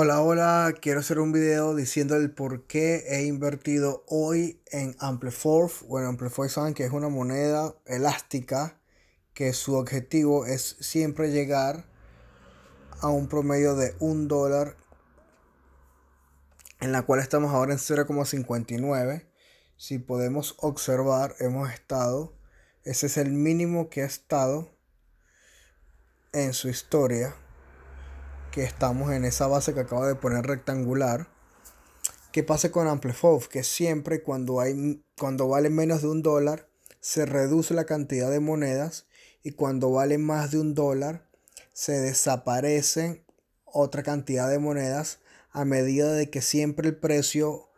Hola, hola, quiero hacer un video diciendo el por qué he invertido hoy en Ampleforth. Bueno, Ampleforth saben que es una moneda elástica que su objetivo es siempre llegar a un promedio de un dólar, en la cual estamos ahora en 0,59. Si podemos observar, hemos estado, ese es el mínimo que ha estado en su historia que estamos en esa base que acabo de poner rectangular. ¿Qué pasa con Amplifov? Que siempre cuando, hay, cuando vale menos de un dólar se reduce la cantidad de monedas y cuando vale más de un dólar se desaparecen otra cantidad de monedas a medida de que siempre el precio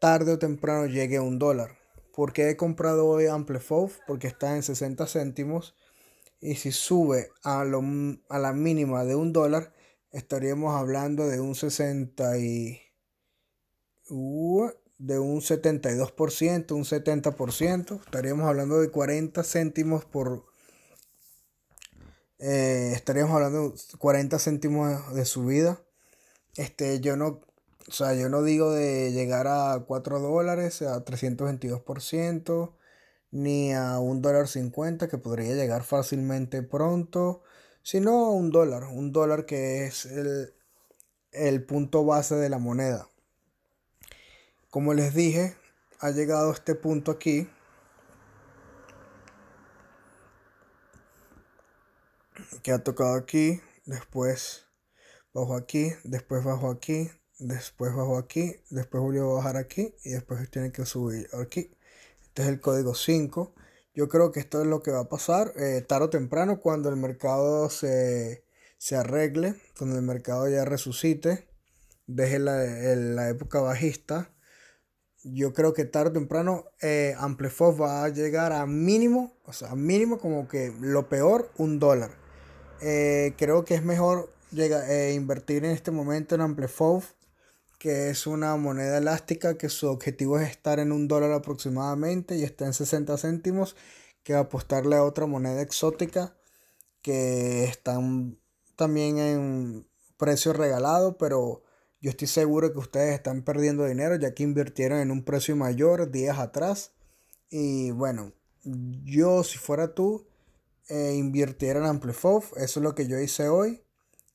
tarde o temprano llegue a un dólar. ¿Por qué he comprado hoy Amplifov? Porque está en 60 céntimos y si sube a, a la mínima de un dólar estaríamos hablando de un 60 uh, de un 72%, un 70%, estaríamos hablando de 40 céntimos por... Eh, estaríamos hablando de 40 céntimos de subida. Este, yo no, o sea, yo no digo de llegar a 4 dólares, a 322%, ni a 1 dólar 50, que podría llegar fácilmente pronto, sino un dólar, un dólar que es el, punto base de la moneda. Como les dije, ha llegado este punto aquí. Que ha tocado aquí, después bajo aquí, después bajo aquí, después bajo aquí, después volvió a bajar aquí y después tiene que subir aquí. Este es el código 5 yo creo que esto es lo que va a pasar eh, tarde o temprano cuando el mercado se, arregle, cuando el mercado ya resucite, deje la, época bajista. Yo creo que tarde o temprano eh, va a llegar a mínimo, o sea, mínimo como que lo peor, un dólar. Eh, creo que es mejor llegar, eh, invertir en este momento en Amplefox que es una moneda elástica que su objetivo es estar en un dólar aproximadamente y está en 60 céntimos, que apostarle a otra moneda exótica que están también en precio regalado, pero yo estoy seguro que ustedes están perdiendo dinero ya que invirtieron en un precio mayor días atrás. Y bueno, yo si fuera tú, eh, invirtiera en Amplifov, eso es lo que yo hice hoy.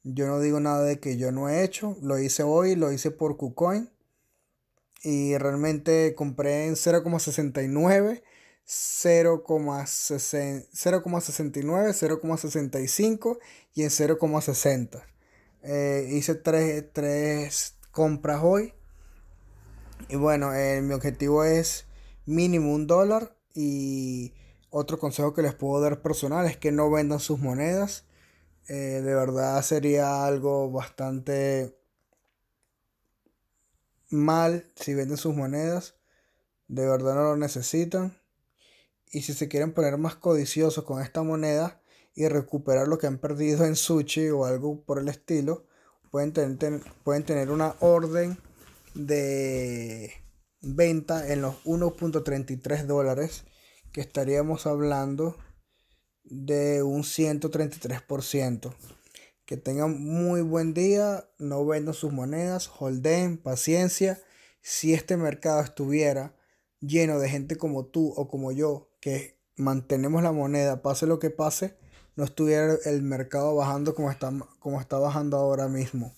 Yo no digo nada de que yo no he hecho. Lo hice hoy, lo hice por KuCoin. Y realmente compré en 0,69, 0,69, 0,65 y en 0,60. Eh, hice tres, compras hoy. Y bueno, eh, mi objetivo es mínimo un dólar. Y otro consejo que les puedo dar personal es que no vendan sus monedas eh, de verdad sería algo bastante mal si venden sus monedas. De verdad no lo necesitan. Y si se quieren poner más codiciosos con esta moneda y recuperar lo que han perdido en sushi o algo por el estilo, pueden, pueden tener una orden de venta en los 1.33 dólares que estaríamos hablando de un 133%. Que tengan muy buen día, no vendan sus monedas, holden, paciencia. Si este mercado estuviera lleno de gente como tú o como yo, que mantenemos la moneda, pase lo que pase, no estuviera el mercado bajando como está, como está bajando ahora mismo.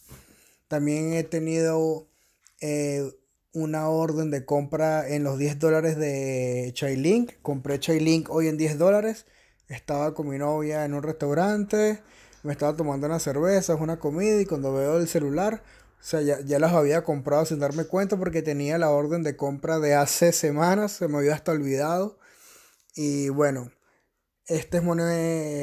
También he tenido eh, una orden de compra en los 10 dólares de Link Compré Link hoy en 10 dólares estaba con mi novia en un restaurante, me estaba tomando una cerveza, una comida y cuando veo el celular, o sea, ya, las había comprado sin darme cuenta porque tenía la orden de compra de hace semanas, se me había hasta olvidado. Y bueno, este es,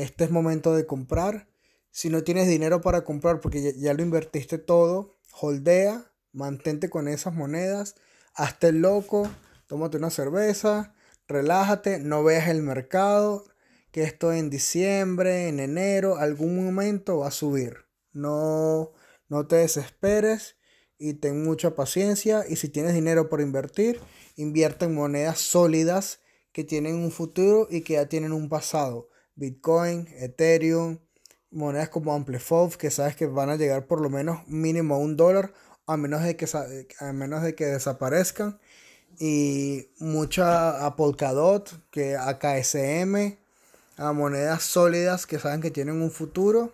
este es momento de comprar. Si no tienes dinero para comprar porque ya, lo invertiste todo, holdea, mantente con esas monedas, hazte el loco, tómate una cerveza, relájate, no veas el mercado, que esto en diciembre, en enero, algún momento va a subir. No, no te desesperes y ten mucha paciencia. Y si tienes dinero por invertir, invierte en monedas sólidas que tienen un futuro y que ya tienen un pasado. Bitcoin, Ethereum, monedas como Amplifov, que sabes que van a llegar por lo menos mínimo a un dólar, a menos de que, menos de que desaparezcan. Y mucha a Polkadot, que a a monedas sólidas que saben que tienen un futuro.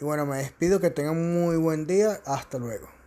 Y bueno, me despido, que tengan muy buen día, hasta luego.